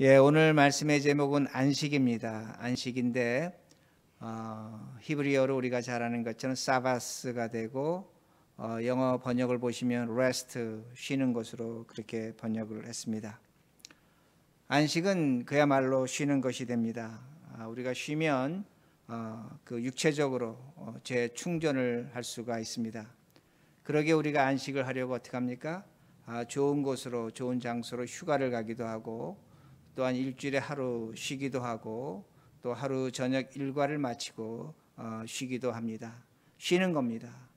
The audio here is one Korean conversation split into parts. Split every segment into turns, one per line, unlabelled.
예, 오늘 말씀의 제목은 안식입니다. 안식인데 어, 히브리어로 우리가 잘 아는 것처럼 사바스가 되고 어, 영어 번역을 보시면 r e s 쉬는 것으로 그렇게 번역을 했습니다. 안식은 그야말로 쉬는 것이 됩니다. 아, 우리가 쉬면 어, 그 육체적으로 어, 재충전을 할 수가 있습니다. 그러게 우리가 안식을 하려고 어떻게 합니까? 아, 좋은 곳으로 좋은 장소로 휴가를 가기도 하고 또한 일주일에 하루 쉬기도 하고 또 하루 저녁 일과를 마치고 어, 쉬기도 합니다. 쉬는 겁니다.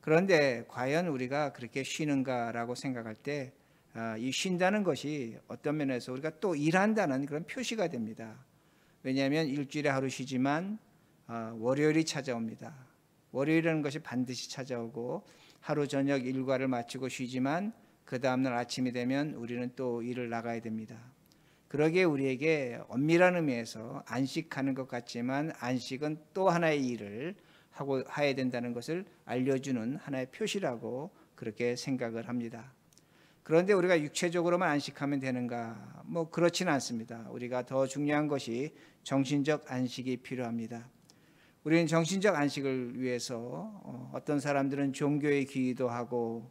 그런데 과연 우리가 그렇게 쉬는가라고 생각할 때이 어, 쉰다는 것이 어떤 면에서 우리가 또 일한다는 그런 표시가 됩니다. 왜냐하면 일주일에 하루 쉬지만 어, 월요일이 찾아옵니다. 월요일이라는 것이 반드시 찾아오고 하루 저녁 일과를 마치고 쉬지만 그 다음날 아침이 되면 우리는 또 일을 나가야 됩니다. 그러게 우리에게 엄밀한 의미에서 안식하는 것 같지만 안식은 또 하나의 일을 하고 해야 된다는 것을 알려주는 하나의 표시라고 그렇게 생각을 합니다. 그런데 우리가 육체적으로만 안식하면 되는가? 뭐 그렇진 않습니다. 우리가 더 중요한 것이 정신적 안식이 필요합니다. 우리는 정신적 안식을 위해서 어, 어떤 사람들은 종교에 기도 하고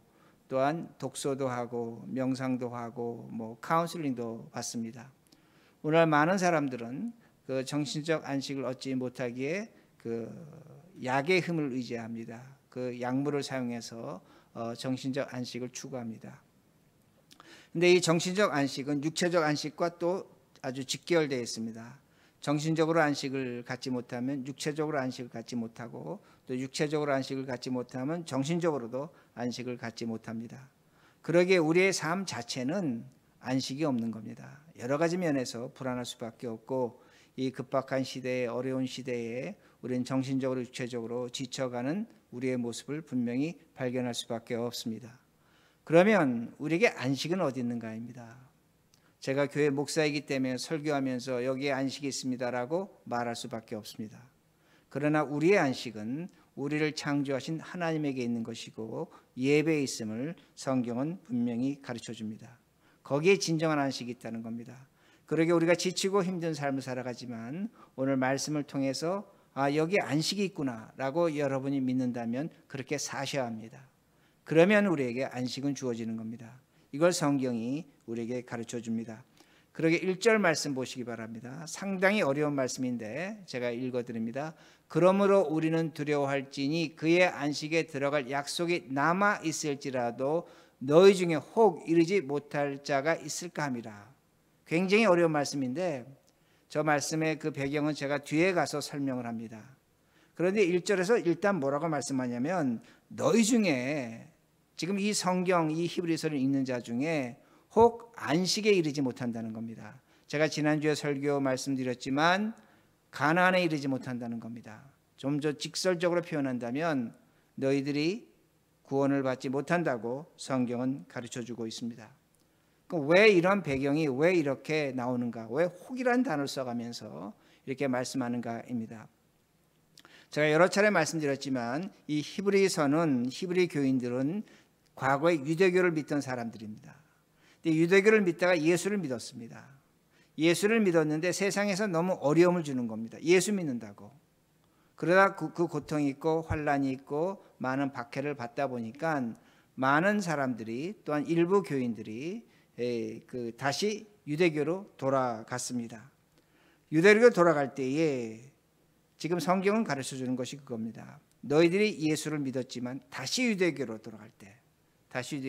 또한 독서도 하고 명상도 하고 뭐 카운슬링도 받습니다. 오늘 많은 사람들은 그 정신적 안식을 얻지 못하기에 그 약의 힘을 의지합니다. 그 약물을 사용해서 어 정신적 안식을 추구합니다. 근데 이 정신적 안식은 육체적 안식과 또 아주 직결되어 있습니다. 정신적으로 안식을 갖지 못하면 육체적으로 안식을 갖지 못하고 또 육체적으로 안식을 갖지 못하면 정신적으로도 안식을 갖지 못합니다. 그러기에 우리의 삶 자체는 안식이 없는 겁니다. 여러 가지 면에서 불안할 수밖에 없고 이 급박한 시대에 어려운 시대에 우리는 정신적으로 육체적으로 지쳐가는 우리의 모습을 분명히 발견할 수밖에 없습니다. 그러면 우리에게 안식은 어디 있는가입니다. 제가 교회 목사이기 때문에 설교하면서 여기에 안식이 있습니다라고 말할 수밖에 없습니다. 그러나 우리의 안식은 우리를 창조하신 하나님에게 있는 것이고 예배에 있음을 성경은 분명히 가르쳐 줍니다. 거기에 진정한 안식이 있다는 겁니다. 그러게 우리가 지치고 힘든 삶을 살아가지만 오늘 말씀을 통해서 아 여기 안식이 있구나라고 여러분이 믿는다면 그렇게 사셔야 합니다. 그러면 우리에게 안식은 주어지는 겁니다. 이걸 성경이 우리에게 가르쳐 줍니다. 그러게 1절 말씀 보시기 바랍니다. 상당히 어려운 말씀인데 제가 읽어 드립니다. 그러므로 우리는 두려워할지니 그의 안식에 들어갈 약속이 남아 있을지라도 너희 중에 혹 이르지 못할 자가 있을까 함이라. 굉장히 어려운 말씀인데 저 말씀의 그 배경은 제가 뒤에 가서 설명을 합니다. 그런데 1절에서 일단 뭐라고 말씀하냐면 너희 중에 지금 이 성경 이 히브리서를 읽는 자 중에 혹 안식에 이르지 못한다는 겁니다. 제가 지난주에 설교 말씀드렸지만 가난에 이르지 못한다는 겁니다. 좀 더 직설적으로 표현한다면 너희들이 구원을 받지 못한다고 성경은 가르쳐 주고 있습니다. 그 왜 이런 배경이 왜 이렇게 나오는가? 왜 혹이란 단어를 써가면서 이렇게 말씀하는가입니다. 제가 여러 차례 말씀드렸지만 이 히브리서는 히브리 교인들은 과거에 유대교를 믿던 사람들입니다. 근데 유대교를 믿다가 예수를 믿었습니다. 예수를 믿었는데 세상에서 너무 어려움을 주는 겁니다. 예수 믿는다고. 그러다 그, 그 고통이 있고 환란이 있고 많은 박해를 받다 보니까 많은 사람들이 또한 일부 교인들이 에, 그 다시 유대교로 돌아갔습니다. 유대교 돌아갈 때에 지금 성경은 가르쳐 주는 것이 그겁니다. 너희들이 예수를 믿었지만 다시 유대교로 돌아갈 때 다시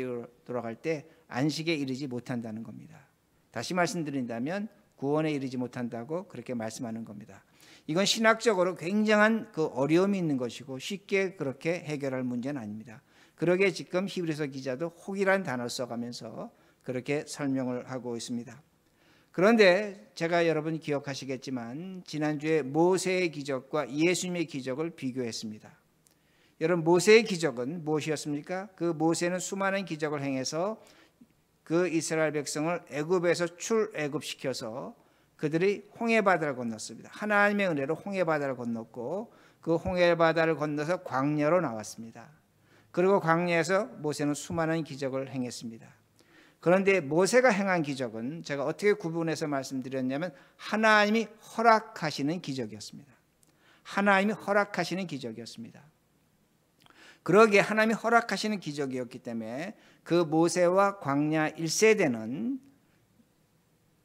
돌아갈 때 안식에 이르지 못한다는 겁니다. 다시 말씀드린다면 구원에 이르지 못한다고 그렇게 말씀하는 겁니다. 이건 신학적으로 굉장한 그 어려움이 있는 것이고 쉽게 그렇게 해결할 문제는 아닙니다. 그러게 지금 히브리서 기자도 혹이란 단어 써가면서 그렇게 설명을 하고 있습니다. 그런데 제가 여러분 기억하시겠지만 지난주에 모세의 기적과 예수님의 기적을 비교했습니다. 여러분 모세의 기적은 무엇이었습니까? 그 모세는 수많은 기적을 행해서 그 이스라엘 백성을 애굽에서 출애굽시켜서 그들이 홍해 바다를 건넜습니다. 하나님의 은혜로 홍해 바다를 건넜고 그 홍해 바다를 건너서 광야로 나왔습니다. 그리고 광야에서 모세는 수많은 기적을 행했습니다. 그런데 모세가 행한 기적은 제가 어떻게 구분해서 말씀드렸냐면 하나님이 허락하시는 기적이었습니다. 하나님이 허락하시는 기적이었습니다. 그러기에 하나님이 허락하시는 기적이었기 때문에 그 모세와 광야 1세대는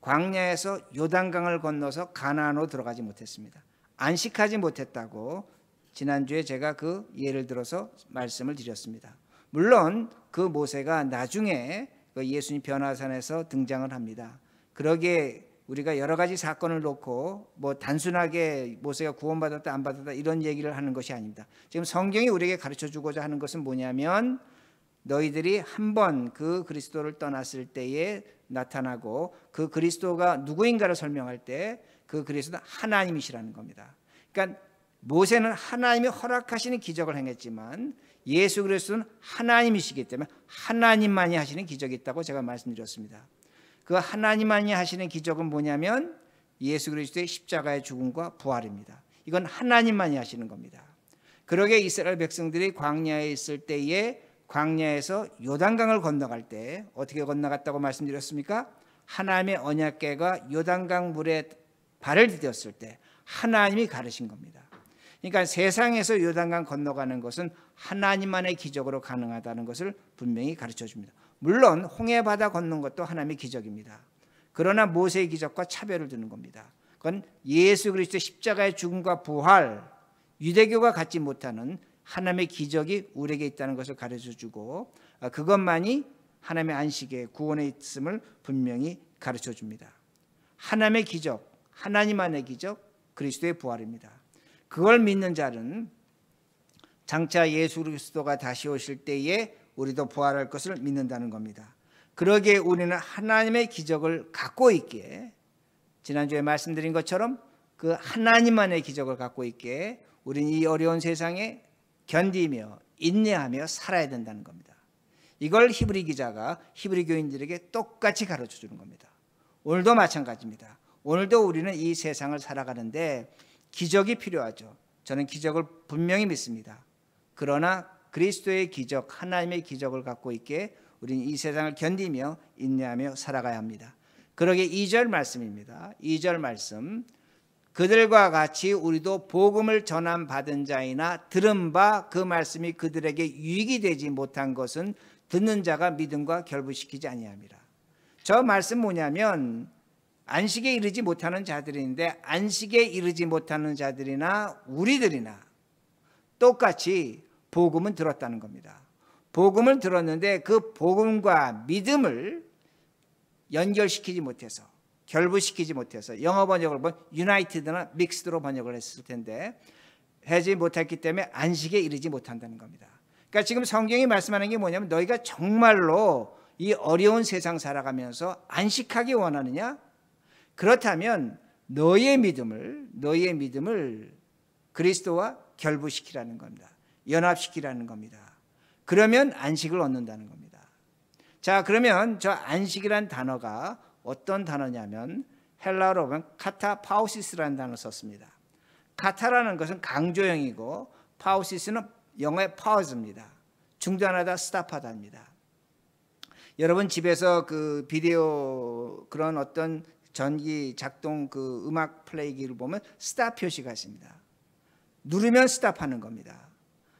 광야에서 요단강을 건너서 가나안으로 들어가지 못했습니다. 안식하지 못했다고 지난주에 제가 그 예를 들어서 말씀을 드렸습니다. 물론 그 모세가 나중에 그 예수님 변화산에서 등장을 합니다. 그러기에 우리가 여러 가지 사건을 놓고 뭐 단순하게 모세가 구원받았다 안 받았다 이런 얘기를 하는 것이 아닙니다. 지금 성경이 우리에게 가르쳐 주고자 하는 것은 뭐냐면 너희들이 한 번 그 그리스도를 떠났을 때에 나타나고 그 그리스도가 누구인가를 설명할 때 그 그리스도는 하나님이시라는 겁니다. 그러니까 모세는 하나님이 허락하시는 기적을 행했지만 예수 그리스도는 하나님이시기 때문에 하나님만이 하시는 기적이 있다고 제가 말씀드렸습니다. 그 하나님만이 하시는 기적은 뭐냐면 예수 그리스도의 십자가의 죽음과 부활입니다. 이건 하나님만이 하시는 겁니다. 그러게 이스라엘 백성들이 광야에 있을 때에 광야에서 요단강을 건너갈 때 어떻게 건너갔다고 말씀드렸습니까? 하나님의 언약궤가 요단강 물에 발을 디뎠을 때 하나님이 가르신 겁니다. 그러니까 세상에서 요단강 건너가는 것은 하나님만의 기적으로 가능하다는 것을 분명히 가르쳐 줍니다. 물론 홍해 바다 걷는 것도 하나님의 기적입니다. 그러나 모세의 기적과 차별을 두는 겁니다. 그건 예수 그리스도 십자가의 죽음과 부활, 유대교가 갖지 못하는 하나님의 기적이 우리에게 있다는 것을 가르쳐 주고 아, 그것만이 하나님의 안식의 구원에 있음을 분명히 가르쳐 줍니다. 하나님의 기적, 하나님 안의 기적, 그리스도의 부활입니다. 그걸 믿는 자는 장차 예수 그리스도가 다시 오실 때에 우리도 부활할 것을 믿는다는 겁니다. 그러기에 우리는 하나님의 기적을 갖고 있기에 지난주에 말씀드린 것처럼 그 하나님만의 기적을 갖고 있기에 우리이 어려운 세상에 견디며 인내하며 살아야 된다는 겁니다. 이걸 히브리 기자가 히브리 교인들에게 똑같이 가르쳐 주는 겁니다. 오늘도 마찬가지입니다. 오늘도 우리는 이 세상을 살아가는데 기적이 필요하죠. 저는 기적을 분명히 믿습니다. 그러나 그리스도의 기적, 하나님의 기적을 갖고 있게 우리는 이 세상을 견디며 인내하며 살아가야 합니다. 그러게 2절 말씀입니다. 2절 말씀. 그들과 같이 우리도 복음을 전함받은 자이나 들은 바 그 말씀이 그들에게 유익이 되지 못한 것은 듣는 자가 믿음과 결부시키지 아니함이라. 저 말씀 뭐냐면 안식에 이르지 못하는 자들인데 안식에 이르지 못하는 자들이나 우리들이나 똑같이 복음은 들었다는 겁니다. 복음을 들었는데 그 복음과 믿음을 연결시키지 못해서 결부시키지 못해서 영어 번역을 보 유나이티드나 믹스드로 번역을 했을 텐데 해지 못했기 때문에 안식에 이르지 못한다는 겁니다. 그러니까 지금 성경이 말씀하는 게 뭐냐면 너희가 정말로 이 어려운 세상 살아가면서 안식하기 원하느냐? 그렇다면 너희의 믿음을 너희의 믿음을 그리스도와 결부시키라는 겁니다. 연합시키라는 겁니다. 그러면 안식을 얻는다는 겁니다. 자, 그러면 저 안식이란 단어가 어떤 단어냐면 헬라어로 보면 카타파우시스라는 단어 썼습니다. 카타라는 것은 강조형이고 파우시스는 영어의 파우즈입니다. 중단하다, 스탑하다입니다. 여러분 집에서 그 비디오 그런 어떤 전기 작동 그 음악 플레이기를 보면 스탑 표시가 있습니다. 누르면 스탑하는 겁니다.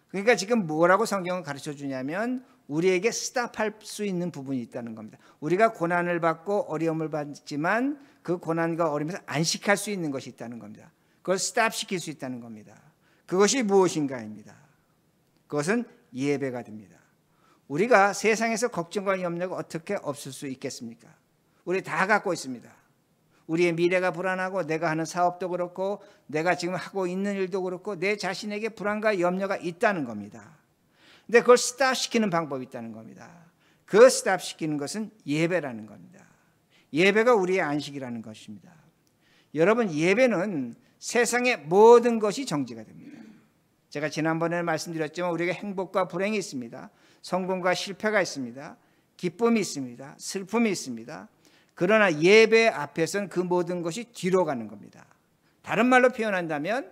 그러니까 지금 뭐라고 성경을 가르쳐 주냐면 우리에게 스탑할 수 있는 부분이 있다는 겁니다. 우리가 고난을 받고 어려움을 받지만 그 고난과 어려움에서 안식할 수 있는 것이 있다는 겁니다. 그걸 스탑시킬 수 있다는 겁니다. 그것이 무엇인가입니다. 그것은 예배가 됩니다. 우리가 세상에서 걱정과 염려가 어떻게 없을 수 있겠습니까? 우리 다 갖고 있습니다. 우리의 미래가 불안하고 내가 하는 사업도 그렇고 내가 지금 하고 있는 일도 그렇고 내 자신에게 불안과 염려가 있다는 겁니다. 근데 그걸 스탑시키는 방법이 있다는 겁니다. 그 스탑시키는 것은 예배라는 겁니다. 예배가 우리의 안식이라는 것입니다. 여러분 예배는 세상의 모든 것이 정지가 됩니다. 제가 지난번에 말씀드렸지만 우리에게 행복과 불행이 있습니다. 성공과 실패가 있습니다. 기쁨이 있습니다. 슬픔이 있습니다. 그러나 예배 앞에선 그 모든 것이 뒤로 가는 겁니다. 다른 말로 표현한다면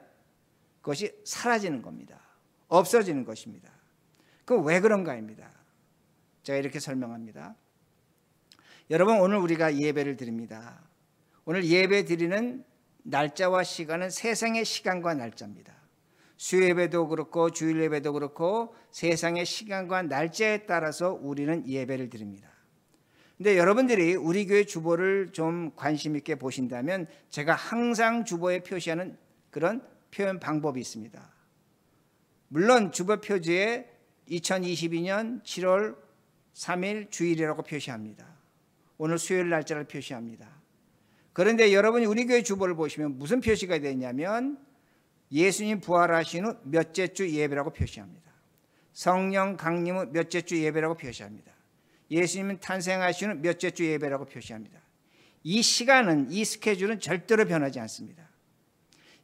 그것이 사라지는 겁니다. 없어지는 것입니다. 그 왜 그런가입니다. 제가 이렇게 설명합니다. 여러분 오늘 우리가 예배를 드립니다. 오늘 예배 드리는 날짜와 시간은 세상의 시간과 날짜입니다. 수예배도 그렇고 주일 예배도 그렇고 세상의 시간과 날짜에 따라서 우리는 예배를 드립니다. 근데 여러분들이 우리 교회 주보를 좀 관심 있게 보신다면 제가 항상 주보에 표시하는 그런 표현 방법이 있습니다. 물론 주보 표지에 2022년 7월 3일 주일이라고 표시합니다. 오늘 수요일 날짜를 표시합니다. 그런데 여러분이 우리 교회 주보를 보시면 무슨 표시가 되냐면 예수님 부활하신 후 몇째 주 예배라고 표시합니다. 성령 강림 후 몇째 주 예배라고 표시합니다. 예수님 탄생하시는 몇째 주 예배라고 표시합니다. 이 시간은 이 스케줄은 절대로 변하지 않습니다.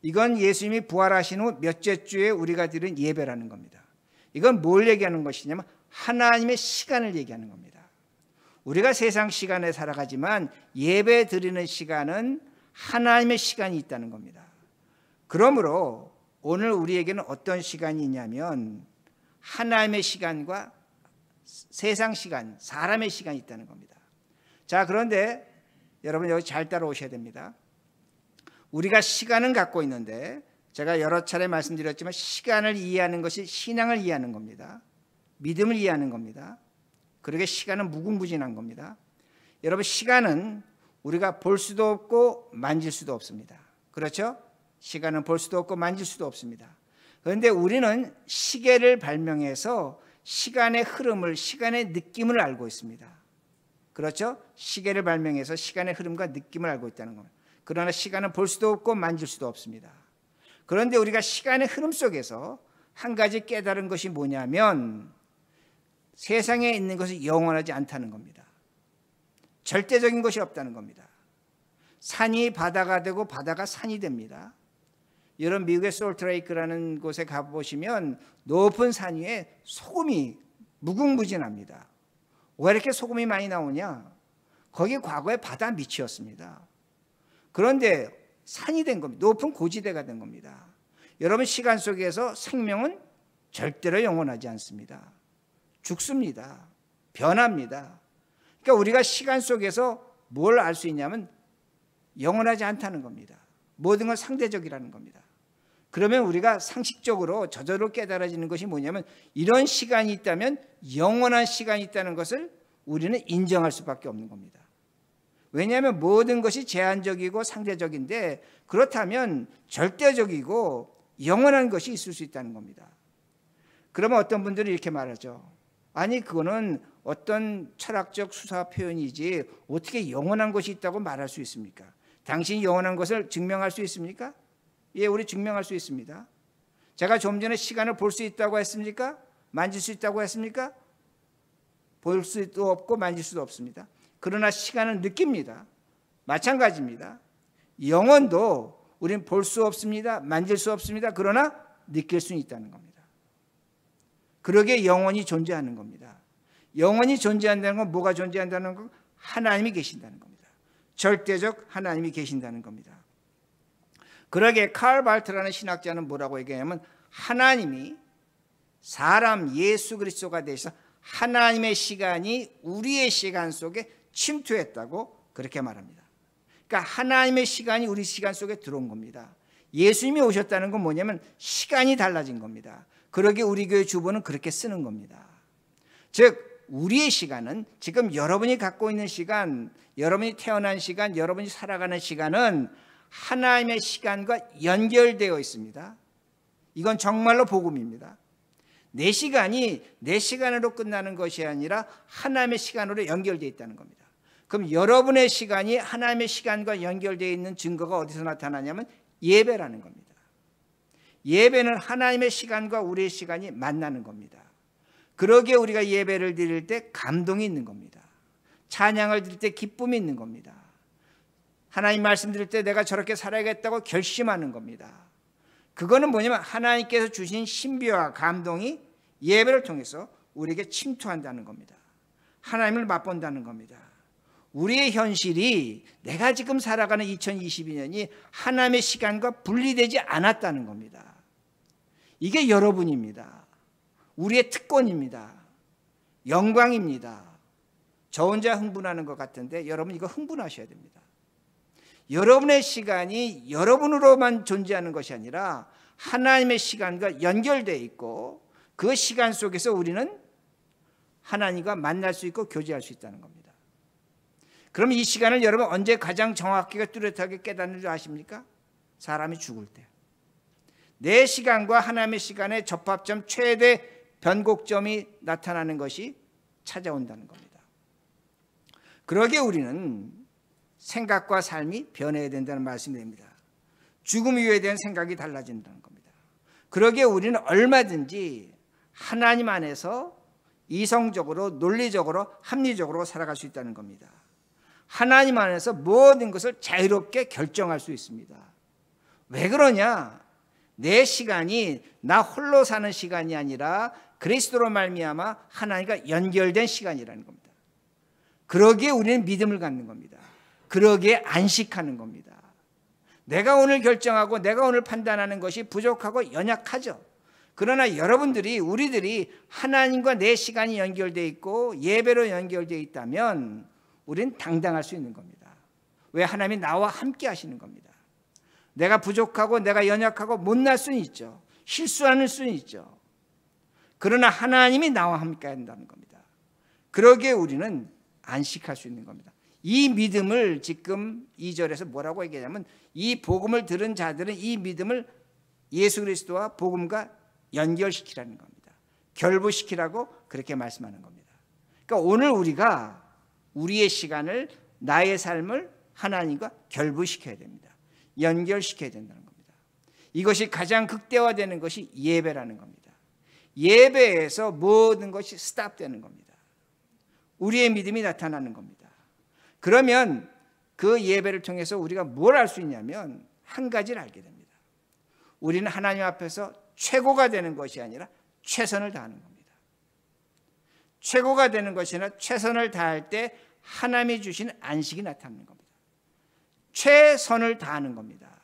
이건 예수님이 부활하신 후 몇째 주에 우리가 드린 예배라는 겁니다. 이건 뭘 얘기하는 것이냐면 하나님의 시간을 얘기하는 겁니다. 우리가 세상 시간에 살아가지만 예배 드리는 시간은 하나님의 시간이 있다는 겁니다. 그러므로 오늘 우리에게는 어떤 시간이 냐면 하나님의 시간과 세상 시간, 사람의 시간이 있다는 겁니다. 자, 그런데 여러분 여기 잘 따라오셔야 됩니다. 우리가 시간은 갖고 있는데 제가 여러 차례 말씀드렸지만 시간을 이해하는 것이 신앙을 이해하는 겁니다. 믿음을 이해하는 겁니다. 그러게 시간은 무궁무진한 겁니다. 여러분 시간은 우리가 볼 수도 없고 만질 수도 없습니다. 그렇죠? 시간은 볼 수도 없고 만질 수도 없습니다. 그런데 우리는 시계를 발명해서 시간의 흐름을 시간의 느낌을 알고 있습니다. 그렇죠? 시계를 발명해서 시간의 흐름과 느낌을 알고 있다는 겁니다. 그러나 시간은 볼 수도 없고 만질 수도 없습니다. 그런데 우리가 시간의 흐름 속에서 한 가지 깨달은 것이 뭐냐면 세상에 있는 것이 영원하지 않다는 겁니다. 절대적인 것이 없다는 겁니다. 산이 바다가 되고 바다가 산이 됩니다. 여러분 미국의 솔트레이크라는 곳에 가보시면 높은 산 위에 소금이 무궁무진합니다. 왜 이렇게 소금이 많이 나오냐? 거기 과거에 바다 밑이었습니다. 그런데 산이 된 겁니다. 높은 고지대가 된 겁니다. 여러분 시간 속에서 생명은 절대로 영원하지 않습니다. 죽습니다. 변합니다. 그러니까 우리가 시간 속에서 뭘 알 수 있냐면 영원하지 않다는 겁니다. 모든 건 상대적이라는 겁니다. 그러면 우리가 상식적으로 저절로 깨달아지는 것이 뭐냐면 이런 시간이 있다면 영원한 시간이 있다는 것을 우리는 인정할 수밖에 없는 겁니다. 왜냐하면 모든 것이 제한적이고 상대적인데 그렇다면 절대적이고 영원한 것이 있을 수 있다는 겁니다. 그러면 어떤 분들은 이렇게 말하죠. 아니 그거는 어떤 철학적 수사 표현이지 어떻게 영원한 것이 있다고 말할 수 있습니까? 당신이 영원한 것을 증명할 수 있습니까? 예, 우리 증명할 수 있습니다. 제가 좀 전에 시간을 볼 수 있다고 했습니까? 만질 수 있다고 했습니까? 볼 수도 없고 만질 수도 없습니다. 그러나 시간은 느낍니다. 마찬가지입니다. 영혼도 우린 볼 수 없습니다. 만질 수 없습니다. 그러나 느낄 수 있다는 겁니다. 그러게 영혼이 존재하는 겁니다. 영혼이 존재한다는 건 뭐가 존재한다는 건 하나님이 계신다는 겁니다. 절대적 하나님이 계신다는 겁니다. 그러게 칼 발트라는 신학자는 뭐라고 얘기하냐면 하나님이 사람 예수 그리스도가 되서 하나님의 시간이 우리의 시간 속에 침투했다고 그렇게 말합니다. 그러니까 하나님의 시간이 우리 시간 속에 들어온 겁니다. 예수님이 오셨다는 건 뭐냐면 시간이 달라진 겁니다. 그러게 우리 교회 주보는 그렇게 쓰는 겁니다. 즉 우리의 시간은 지금 여러분이 갖고 있는 시간, 여러분이 태어난 시간, 여러분이 살아가는 시간은 하나님의 시간과 연결되어 있습니다. 이건 정말로 복음입니다. 내 시간이 내 시간으로 끝나는 것이 아니라 하나님의 시간으로 연결되어 있다는 겁니다. 그럼 여러분의 시간이 하나님의 시간과 연결되어 있는 증거가 어디서 나타나냐면 예배라는 겁니다. 예배는 하나님의 시간과 우리의 시간이 만나는 겁니다. 그러기에 우리가 예배를 드릴 때 감동이 있는 겁니다. 찬양을 드릴 때 기쁨이 있는 겁니다. 하나님 말씀 드릴 때 내가 저렇게 살아야겠다고 결심하는 겁니다. 그거는 뭐냐면 하나님께서 주신 신비와 감동이 예배를 통해서 우리에게 침투한다는 겁니다. 하나님을 맛본다는 겁니다. 우리의 현실이 내가 지금 살아가는 2022년이 하나님의 시간과 분리되지 않았다는 겁니다. 이게 여러분입니다. 우리의 특권입니다. 영광입니다. 저 혼자 흥분하는 것 같은데 여러분 이거 흥분하셔야 됩니다. 여러분의 시간이 여러분으로만 존재하는 것이 아니라 하나님의 시간과 연결되어 있고 그 시간 속에서 우리는 하나님과 만날 수 있고 교제할 수 있다는 겁니다. 그럼 이 시간을 여러분 언제 가장 정확하게 뚜렷하게 깨닫는 줄 아십니까? 사람이 죽을 때. 내 시간과 하나님의 시간의 접합점 최대 변곡점이 나타나는 것이 찾아온다는 겁니다. 그러기에 우리는 생각과 삶이 변해야 된다는 말씀입니다. 죽음 이후에 대한 생각이 달라진다는 겁니다. 그러기에 우리는 얼마든지 하나님 안에서 이성적으로, 논리적으로, 합리적으로 살아갈 수 있다는 겁니다. 하나님 안에서 모든 것을 자유롭게 결정할 수 있습니다. 왜 그러냐? 내 시간이 나 홀로 사는 시간이 아니라 그리스도로 말미암아 하나님과 연결된 시간이라는 겁니다. 그러기에 우리는 믿음을 갖는 겁니다. 그러기에 안식하는 겁니다. 내가 오늘 결정하고 내가 오늘 판단하는 것이 부족하고 연약하죠. 그러나 여러분들이 우리들이 하나님과 내 시간이 연결돼 있고 예배로 연결돼 있다면 우린 당당할 수 있는 겁니다. 왜 하나님이 나와 함께 하시는 겁니다. 내가 부족하고 내가 연약하고 못날 수는 있죠. 실수하는 수는 있죠. 그러나 하나님이 나와 함께 한다는 겁니다. 그러기에 우리는 안식할 수 있는 겁니다. 이 믿음을 지금 2절에서 뭐라고 얘기하냐면 이 복음을 들은 자들은 이 믿음을 예수 그리스도와 복음과 연결시키라는 겁니다. 결부시키라고 그렇게 말씀하는 겁니다. 그러니까 오늘 우리가 우리의 시간을 나의 삶을 하나님과 결부시켜야 됩니다. 연결시켜야 된다는 겁니다. 이것이 가장 극대화되는 것이 예배라는 겁니다. 예배에서 모든 것이 스탑되는 겁니다. 우리의 믿음이 나타나는 겁니다. 그러면 그 예배를 통해서 우리가 뭘 알 수 있냐면 한 가지를 알게 됩니다. 우리는 하나님 앞에서 최고가 되는 것이 아니라 최선을 다하는 겁니다. 최고가 되는 것이나 최선을 다할 때 하나님이 주신 안식이 나타나는 겁니다. 최선을 다하는 겁니다.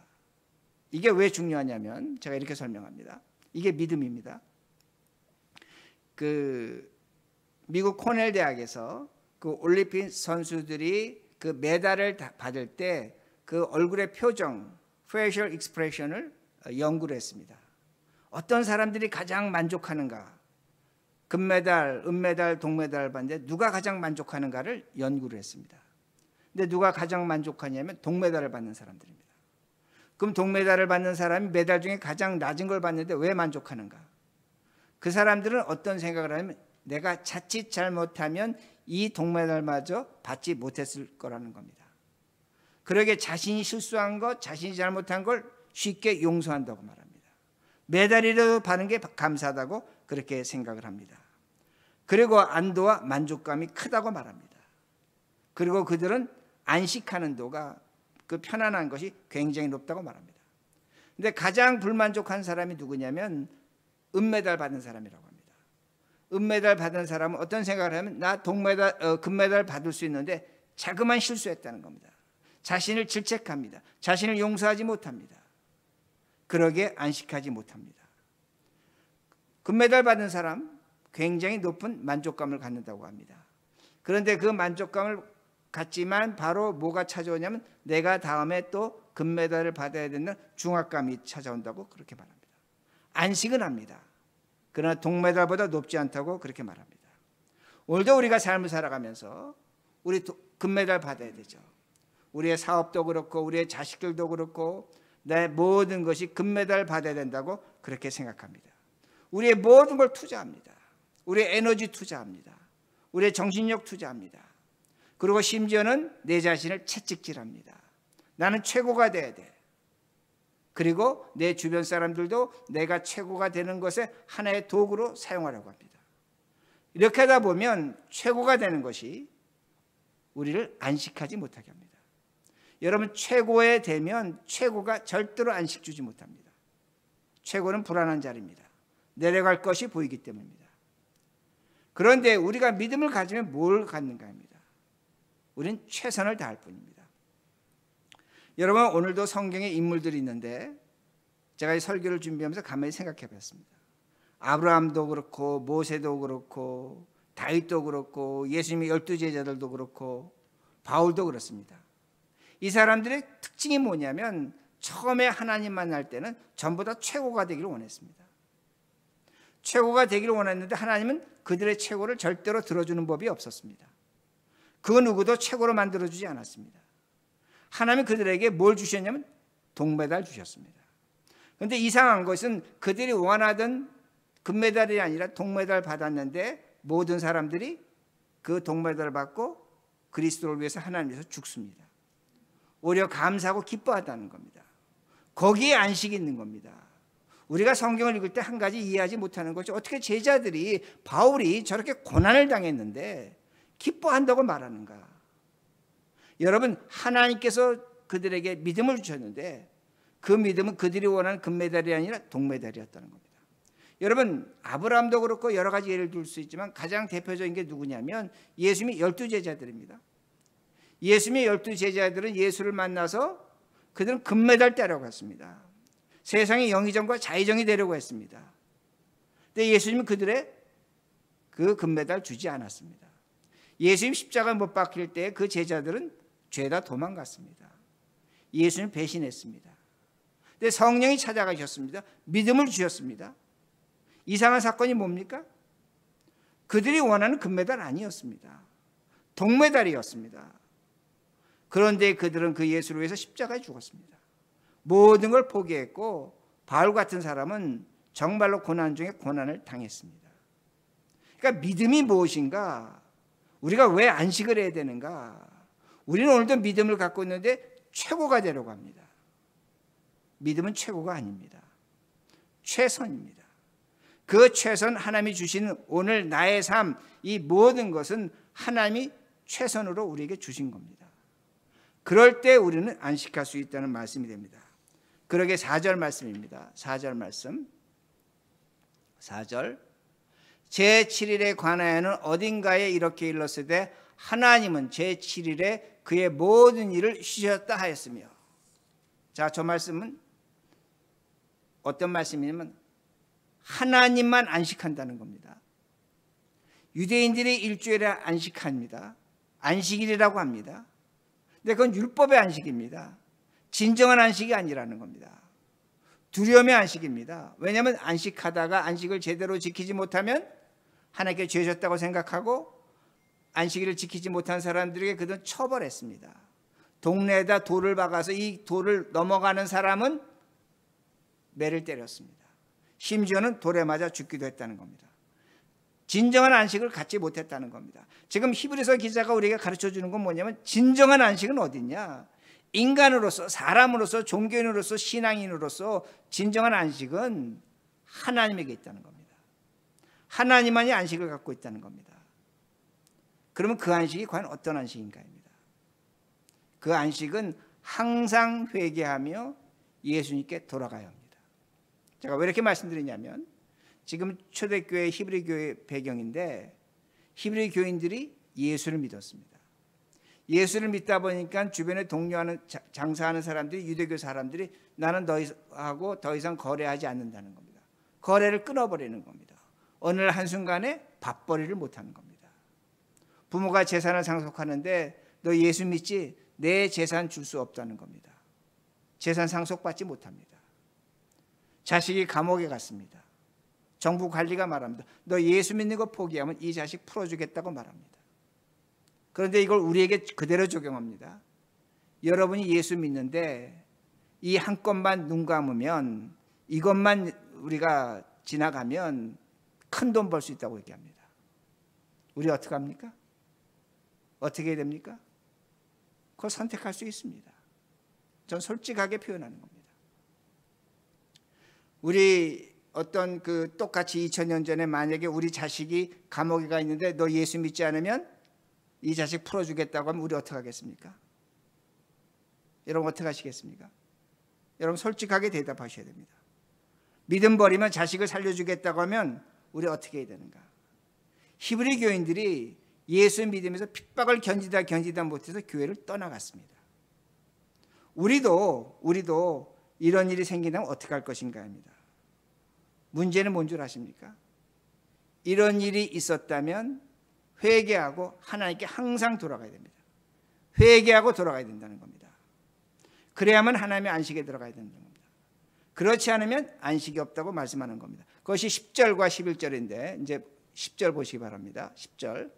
이게 왜 중요하냐면 제가 이렇게 설명합니다. 이게 믿음입니다. 그 미국 코넬 대학에서 그 올림픽 선수들이 그 메달을 받을 때 그 얼굴의 표정, facial expression을 어, 연구를 했습니다. 어떤 사람들이 가장 만족하는가? 금메달, 은메달, 동메달을 봤는데 누가 가장 만족하는가를 연구를 했습니다. 근데 누가 가장 만족하냐면 동메달을 받는 사람들입니다. 그럼 동메달을 받는 사람이 메달 중에 가장 낮은 걸 받는데 왜 만족하는가? 그 사람들은 어떤 생각을 하면 내가 자칫 잘못하면 이 동메달마저 받지 못했을 거라는 겁니다. 그러게 자신이 실수한 것, 자신이 잘못한 걸 쉽게 용서한다고 말합니다. 메달이라도 받은 게 감사하다고 그렇게 생각을 합니다. 그리고 안도와 만족감이 크다고 말합니다. 그리고 그들은 안식하는 도가 그 편안한 것이 굉장히 높다고 말합니다. 근데 가장 불만족한 사람이 누구냐면 은메달 받은 사람이라고 은메달 받은 사람은 어떤 생각을 하면 나 동메달 어, 금메달 받을 수 있는데 자그만 실수했다는 겁니다. 자신을 질책합니다. 자신을 용서하지 못합니다. 그러게 안식하지 못합니다. 금메달 받은 사람 굉장히 높은 만족감을 갖는다고 합니다. 그런데 그 만족감을 갖지만 바로 뭐가 찾아오냐면 내가 다음에 또 금메달을 받아야 되는 중압감이 찾아온다고 그렇게 말합니다. 안식은 합니다. 그러나 동메달보다 높지 않다고 그렇게 말합니다. 오늘도 우리가 삶을 살아가면서 우리 금메달 받아야 되죠. 우리의 사업도 그렇고 우리의 자식들도 그렇고 내 모든 것이 금메달 받아야 된다고 그렇게 생각합니다. 우리의 모든 걸 투자합니다. 우리의 에너지 투자합니다. 우리의 정신력 투자합니다. 그리고 심지어는 내 자신을 채찍질합니다. 나는 최고가 돼야 돼. 그리고 내 주변 사람들도 내가 최고가 되는 것에 하나의 도구로 사용하려고 합니다. 이렇게 하다 보면 최고가 되는 것이 우리를 안식하지 못하게 합니다. 여러분 최고에 되면 최고가 절대로 안식 주지 못합니다. 최고는 불안한 자리입니다. 내려갈 것이 보이기 때문입니다. 그런데 우리가 믿음을 가지면 뭘 갖는가 합니다. 우린 최선을 다할 뿐입니다. 여러분 오늘도 성경에 인물들이 있는데 제가 이 설교를 준비하면서 가만히 생각해 봤습니다. 아브라함도 그렇고 모세도 그렇고 다윗도 그렇고 예수님의 열두 제자들도 그렇고 바울도 그렇습니다. 이 사람들의 특징이 뭐냐면 처음에 하나님 만날 때는 전부 다 최고가 되기를 원했습니다. 최고가 되기를 원했는데 하나님은 그들의 최고를 절대로 들어주는 법이 없었습니다. 그 누구도 최고로 만들어주지 않았습니다. 하나님 그들에게 뭘 주셨냐면 동메달 주셨습니다. 그런데 이상한 것은 그들이 원하던 금메달이 아니라 동메달 받았는데 모든 사람들이 그 동메달을 받고 그리스도를 위해서 하나님 위서 죽습니다. 오히려 감사하고 기뻐하다는 겁니다. 거기에 안식이 있는 겁니다. 우리가 성경을 읽을 때 한 가지 이해하지 못하는 것이 어떻게 제자들이 바울이 저렇게 고난을 당했는데 기뻐한다고 말하는가? 여러분 하나님께서 그들에게 믿음을 주셨는데 그 믿음은 그들이 원하는 금메달이 아니라 동메달이었다는 겁니다. 여러분 아브라함도 그렇고 여러 가지 예를 들 수 있지만 가장 대표적인 게 누구냐면 예수님이 열두 제자들입니다. 예수님의 열두 제자들은 예수를 만나서 그들은 금메달 따라고 했습니다. 세상의 영의정과 자의정이 되려고 했습니다. 근데 예수님은 그들의 그 금메달 주지 않았습니다. 예수님 십자가 못 박힐 때 그 제자들은 죄다 도망갔습니다. 예수님 배신했습니다. 근데 성령이 찾아가셨습니다. 믿음을 주셨습니다. 이상한 사건이 뭡니까? 그들이 원하는 금메달 아니었습니다. 동메달이었습니다. 그런데 그들은 그 예수를 위해서 십자가에 죽었습니다. 모든 걸 포기했고 바울 같은 사람은 정말로 고난 중에 고난을 당했습니다. 그러니까 믿음이 무엇인가? 우리가 왜 안식을 해야 되는가? 우리는 오늘도 믿음을 갖고 있는데 최고가 되려고 합니다. 믿음은 최고가 아닙니다. 최선입니다. 그 최선 하나님이 주신 오늘 나의 삶 이 모든 것은 하나님이 최선으로 우리에게 주신 겁니다. 그럴 때 우리는 안식할 수 있다는 말씀이 됩니다. 그러게 4절 말씀입니다. 4절 말씀. 4절. 제7일에 관하여는 어딘가에 이렇게 일렀을 때 하나님은 제7일에 그의 모든 일을 쉬셨다 하였으며 자저 말씀은 어떤 말씀이냐면 하나님만 안식한다는 겁니다. 유대인들이 일주일에 안식합니다. 안식일이라고 합니다. 근데 그건 율법의 안식입니다. 진정한 안식이 아니라는 겁니다. 두려움의 안식입니다. 왜냐하면 안식하다가 안식을 제대로 지키지 못하면 하나님께 죄졌다고 생각하고 안식일을 지키지 못한 사람들에게 그들은 처벌했습니다. 동네에다 돌을 박아서 이 돌을 넘어가는 사람은 매를 때렸습니다. 심지어는 돌에 맞아 죽기도 했다는 겁니다. 진정한 안식을 갖지 못했다는 겁니다. 지금 히브리서 기자가 우리에게 가르쳐 주는 건 뭐냐면 진정한 안식은 어딨냐? 인간으로서 사람으로서 종교인으로서 신앙인으로서 진정한 안식은 하나님에게 있다는 겁니다. 하나님만이 안식을 갖고 있다는 겁니다. 그러면 그 안식이 과연 어떤 안식인가입니다. 그 안식은 항상 회개하며 예수님께 돌아가야 합니다. 제가 왜 이렇게 말씀드리냐면 지금 초대교회 히브리 교회 배경인데 히브리 교인들이 예수를 믿었습니다. 예수를 믿다 보니까 주변에 동료하는 장사하는 사람들이 유대교 사람들이 나는 너희하고 더 이상 거래하지 않는다는 겁니다. 거래를 끊어버리는 겁니다. 어느 한순간에 밥벌이를 못하는 겁니다. 부모가 재산을 상속하는데 너 예수 믿지? 내 재산 줄 수 없다는 겁니다. 재산 상속받지 못합니다. 자식이 감옥에 갔습니다. 정부 관리가 말합니다. 너 예수 믿는 거 포기하면 이 자식 풀어주겠다고 말합니다. 그런데 이걸 우리에게 그대로 적용합니다. 여러분이 예수 믿는데 이한 건만 눈 감으면 이것만 우리가 지나가면 큰 돈 벌 수 있다고 얘기합니다. 우리 어떻게 합니까? 어떻게 됩니까? 그걸 선택할 수 있습니다. 전 솔직하게 표현하는 겁니다. 우리 어떤 그 똑같이 2000년 전에 만약에 우리 자식이 감옥에 가 있는데 너 예수 믿지 않으면 이 자식 풀어주겠다고 하면 우리 어떻게 하겠습니까? 여러분 어떻게 하시겠습니까? 여러분 솔직하게 대답하셔야 됩니다. 믿음 버리면 자식을 살려주겠다고 하면 우리 어떻게 해야 되는가? 히브리 교인들이 예수 믿으면서 핍박을 견디다 견디다 못해서 교회를 떠나갔습니다. 우리도 우리도 이런 일이 생기면 어떻게 할 것인가 합니다. 문제는 뭔 줄 아십니까? 이런 일이 있었다면 회개하고 하나님께 항상 돌아가야 됩니다. 회개하고 돌아가야 된다는 겁니다. 그래야만 하나님의 안식에 들어가야 된다는 겁니다. 그렇지 않으면 안식이 없다고 말씀하는 겁니다. 그것이 10절과 11절인데 이제 10절 보시기 바랍니다. 10절.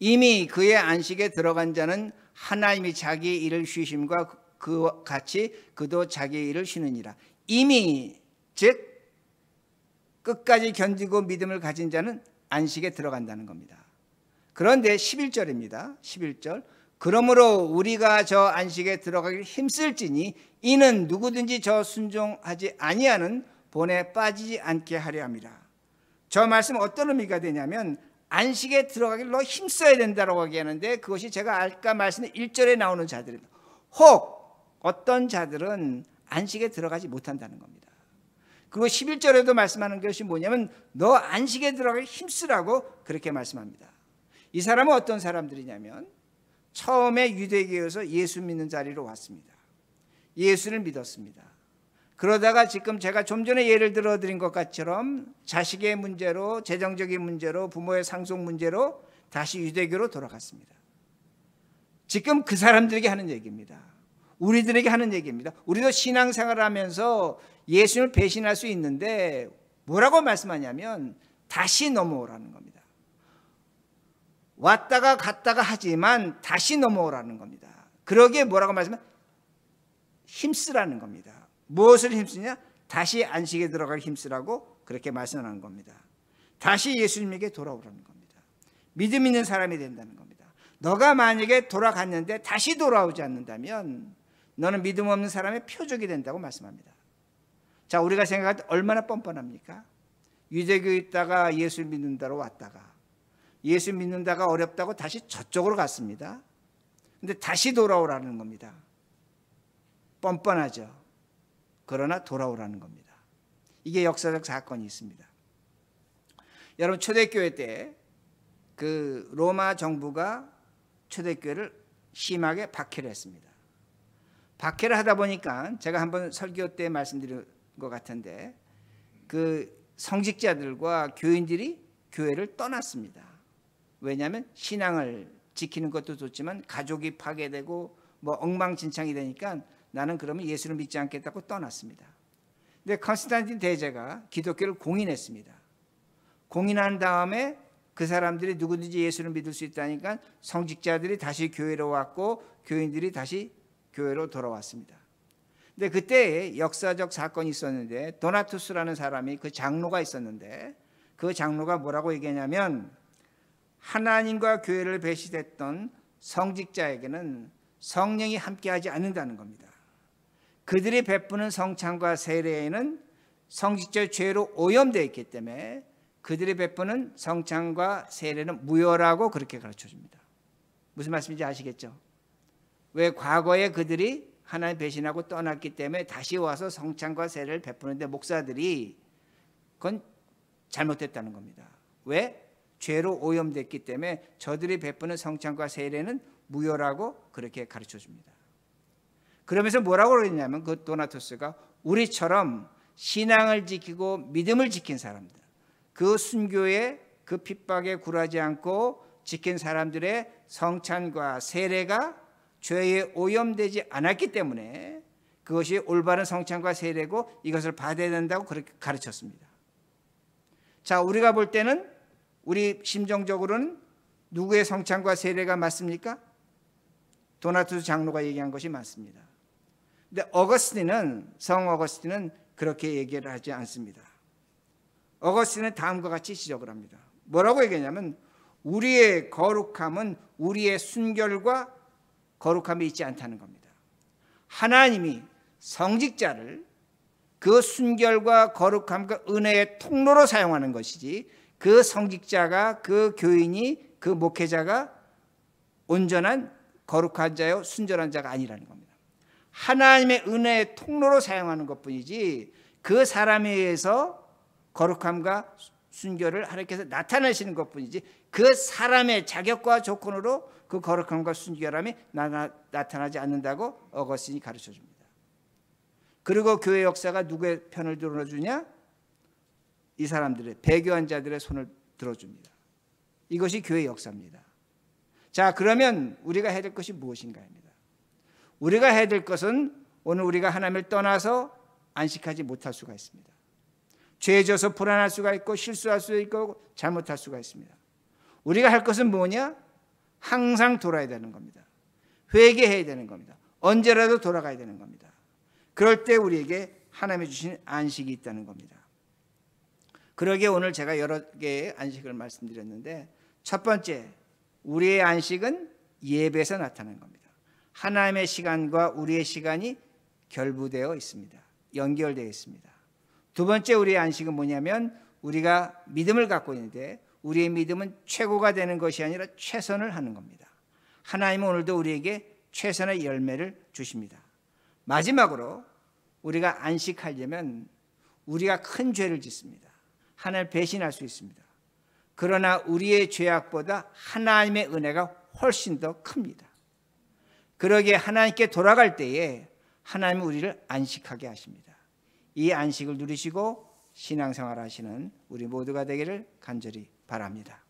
이미 그의 안식에 들어간 자는 하나님이 자기 일을 쉬심과 그, 그 같이 그도 자기 일을 쉬느니라. 이미 즉 끝까지 견디고 믿음을 가진 자는 안식에 들어간다는 겁니다. 그런데 11절입니다. 11절. 그러므로 우리가 저 안식에 들어가길 힘쓸지니 이는 누구든지 저 순종하지 아니하는 본에 빠지지 않게 하려 합니다. 저 말씀 어떤 의미가 되냐면 안식에 들어가기로 힘써야 된다라고 얘기하는데 그것이 제가 아까 말씀드린 1절에 나오는 자들입니다. 혹 어떤 자들은 안식에 들어가지 못한다는 겁니다. 그리고 11절에도 말씀하는 것이 뭐냐면 너 안식에 들어가기 힘쓰라고 그렇게 말씀합니다. 이 사람은 어떤 사람들이냐면 처음에 유대교에서 예수 믿는 자리로 왔습니다. 예수를 믿었습니다. 그러다가 지금 제가 좀 전에 예를 들어 드린 것 것처럼 자식의 문제로 재정적인 문제로 부모의 상속 문제로 다시 유대교로 돌아갔습니다. 지금 그 사람들에게 하는 얘기입니다. 우리들에게 하는 얘기입니다. 우리도 신앙생활을 하면서 예수님을 배신할 수 있는데 뭐라고 말씀하냐면 다시 넘어오라는 겁니다. 왔다가 갔다가 하지만 다시 넘어오라는 겁니다. 그러기에 뭐라고 말씀하 냐 힘쓰라는 겁니다. 무엇을 힘쓰냐? 다시 안식에 들어갈 힘쓰라고 그렇게 말씀하는 겁니다. 다시 예수님에게 돌아오라는 겁니다. 믿음 있는 사람이 된다는 겁니다. 너가 만약에 돌아갔는데 다시 돌아오지 않는다면 너는 믿음 없는 사람의 표적이 된다고 말씀합니다. 자, 우리가 생각할 때 얼마나 뻔뻔합니까? 유대교 있다가 예수 믿는다로 왔다가 예수 믿는다가 어렵다고 다시 저쪽으로 갔습니다. 근데 다시 돌아오라는 겁니다. 뻔뻔하죠. 그러나 돌아오라는 겁니다. 이게 역사적 사건이 있습니다. 여러분 초대교회 때 그 로마 정부가 초대교회를 심하게 박해를 했습니다. 박해를 하다 보니까 제가 한번 설교 때 말씀드린 것 같은데 그 성직자들과 교인들이 교회를 떠났습니다. 왜냐하면 신앙을 지키는 것도 좋지만 가족이 파괴되고 뭐 엉망진창이 되니까 나는 그러면 예수를 믿지 않겠다고 떠났습니다. 근데 컨스탄틴 대제가 기독교를 공인했습니다. 공인한 다음에 그 사람들이 누구든지 예수를 믿을 수 있다니까 성직자들이 다시 교회로 왔고 교인들이 다시 교회로 돌아왔습니다. 근데 그때 역사적 사건이 있었는데 도나투스라는 사람이 그 장로가 있었는데 그 장로가 뭐라고 얘기하냐면 하나님과 교회를 배신했던 성직자에게는 성령이 함께하지 않는다는 겁니다. 그들이 베푸는 성찬과 세례에는 성직적 죄로 오염되어 있기 때문에 그들이 베푸는 성찬과 세례는 무효라고 그렇게 가르쳐줍니다. 무슨 말씀인지 아시겠죠? 왜 과거에 그들이 하나님 배신하고 떠났기 때문에 다시 와서 성찬과 세례를 베푸는데 목사들이 그건 잘못됐다는 겁니다. 왜? 죄로 오염됐기 때문에 저들이 베푸는 성찬과 세례는 무효라고 그렇게 가르쳐줍니다. 그러면서 뭐라고 그랬냐면 그도나토스가 우리처럼 신앙을 지키고 믿음을 지킨 사람들 그 순교의 그 핍박에 굴하지 않고 지킨 사람들의 성찬과 세례가 죄에 오염되지 않았기 때문에 그것이 올바른 성찬과 세례고 이것을 받아야 된다고 그렇게 가르쳤습니다. 자, 우리가 볼 때는 우리 심정적으로는 누구의 성찬과 세례가 맞습니까? 도나투스 장로가 얘기한 것이 맞습니다. 근데 어거스틴은 성 어거스틴은 그렇게 얘기를 하지 않습니다. 어거스틴은 다음과 같이 지적을 합니다. 뭐라고 얘기냐면 우리의 거룩함은 우리의 순결과 거룩함이 있지 않다는 겁니다. 하나님이 성직자를 그 순결과 거룩함과 은혜의 통로로 사용하는 것이지 그 성직자가 그 교인이 그 목회자가 온전한 거룩한 자요 순전한 자가 아니라는 겁니다. 하나님의 은혜의 통로로 사용하는 것뿐이지 그 사람에 의해서 거룩함과 순결을 하나님께서 나타내시는 것뿐이지 그 사람의 자격과 조건으로 그 거룩함과 순결함이 나, 타나지 않는다고 어거스틴이 가르쳐 줍니다. 그리고 교회 역사가 누구의 편을 들어주냐? 이 사람들의 배교한 자들의 손을 들어줍니다. 이것이 교회 역사입니다. 자 그러면 우리가 해야 될 것이 무엇인가입니다. 우리가 해야 될 것은 오늘 우리가 하나님을 떠나서 안식하지 못할 수가 있습니다. 죄 져서 불안할 수가 있고 실수할 수 있고 잘못할 수가 있습니다. 우리가 할 것은 뭐냐? 항상 돌아야 되는 겁니다. 회개해야 되는 겁니다. 언제라도 돌아가야 되는 겁니다. 그럴 때 우리에게 하나님이 주신 안식이 있다는 겁니다. 그러게 오늘 제가 여러 개의 안식을 말씀드렸는데 첫 번째 우리의 안식은 예배에서 나타난 겁니다. 하나님의 시간과 우리의 시간이 결부되어 있습니다. 연결되어 있습니다. 두 번째 우리의 안식은 뭐냐면 우리가 믿음을 갖고 있는데 우리의 믿음은 최고가 되는 것이 아니라 최선을 하는 겁니다. 하나님은 오늘도 우리에게 최선의 열매를 주십니다. 마지막으로 우리가 안식하려면 우리가 큰 죄를 짓습니다. 하나님 배신할 수 있습니다. 그러나 우리의 죄악보다 하나님의 은혜가 훨씬 더 큽니다. 그러게 하나님께 돌아갈 때에 하나님은 우리를 안식하게 하십니다. 이 안식을 누리시고 신앙생활 하시는 우리 모두가 되기를 간절히 바랍니다.